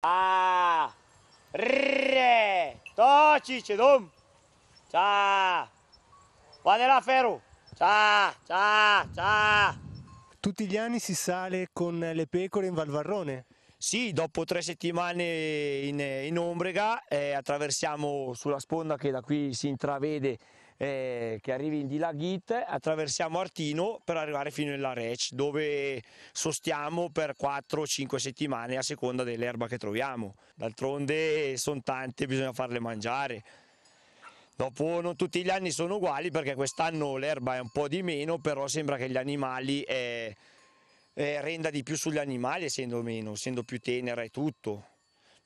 A re toci ce dom Ciao. va la ferro cia cia cia tutti gli anni si sale con le pecore in Valvarrone sì, dopo tre settimane in, in Ombrega eh, attraversiamo sulla sponda che da qui si intravede eh, che arrivi in di là Ghit, attraversiamo Artino per arrivare fino alla Larec, dove sostiamo per 4-5 settimane a seconda dell'erba che troviamo. D'altronde sono tante, bisogna farle mangiare. Dopo non tutti gli anni sono uguali perché quest'anno l'erba è un po' di meno, però sembra che gli animali eh, eh, renda di più sugli animali essendo meno, essendo più tenera e tutto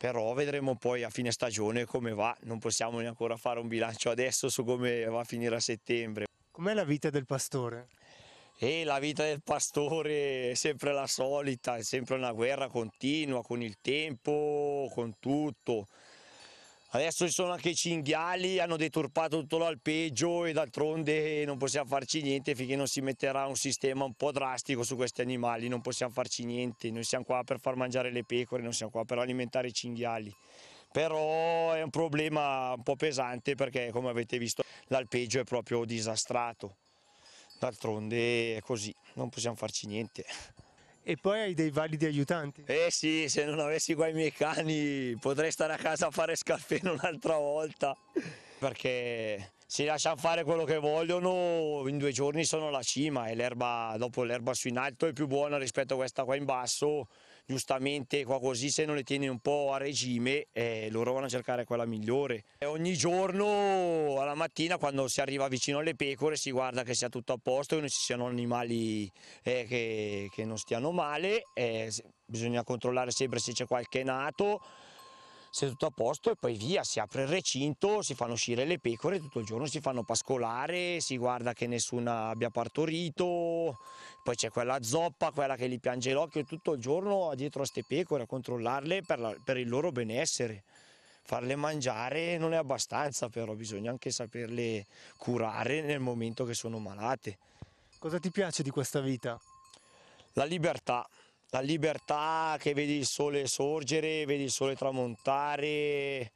però vedremo poi a fine stagione come va, non possiamo neanche fare un bilancio adesso su come va a finire a settembre. Com'è la vita del pastore? E la vita del pastore è sempre la solita, è sempre una guerra continua con il tempo, con tutto. Adesso ci sono anche i cinghiali, hanno deturpato tutto l'alpeggio e d'altronde non possiamo farci niente finché non si metterà un sistema un po' drastico su questi animali, non possiamo farci niente, noi siamo qua per far mangiare le pecore, non siamo qua per alimentare i cinghiali. Però è un problema un po' pesante perché come avete visto l'alpeggio è proprio disastrato, d'altronde è così, non possiamo farci niente. E poi hai dei validi aiutanti? Eh sì, se non avessi qua i miei cani potrei stare a casa a fare scaffè un'altra volta, perché si lasciano fare quello che vogliono in due giorni sono alla cima e l'erba, dopo l'erba su in alto è più buona rispetto a questa qua in basso, giustamente qua così se non le tieni un po' a regime eh, loro vanno a cercare quella migliore. E ogni giorno alla mattina quando si arriva vicino alle pecore si guarda che sia tutto a posto, che non ci siano animali eh, che, che, non stiano male, eh, bisogna controllare sempre se c'è qualche nato se tutto a posto e poi via, si apre il recinto, si fanno uscire le pecore, tutto il giorno si fanno pascolare, si guarda che nessuna abbia partorito, poi c'è quella zoppa, quella che gli piange l'occhio tutto il giorno dietro a queste pecore a controllarle per, la, per il loro benessere. Farle mangiare non è abbastanza però, bisogna anche saperle curare nel momento che sono malate. Cosa ti piace di questa vita? La libertà la libertà che vedi il sole sorgere, vedi il sole tramontare,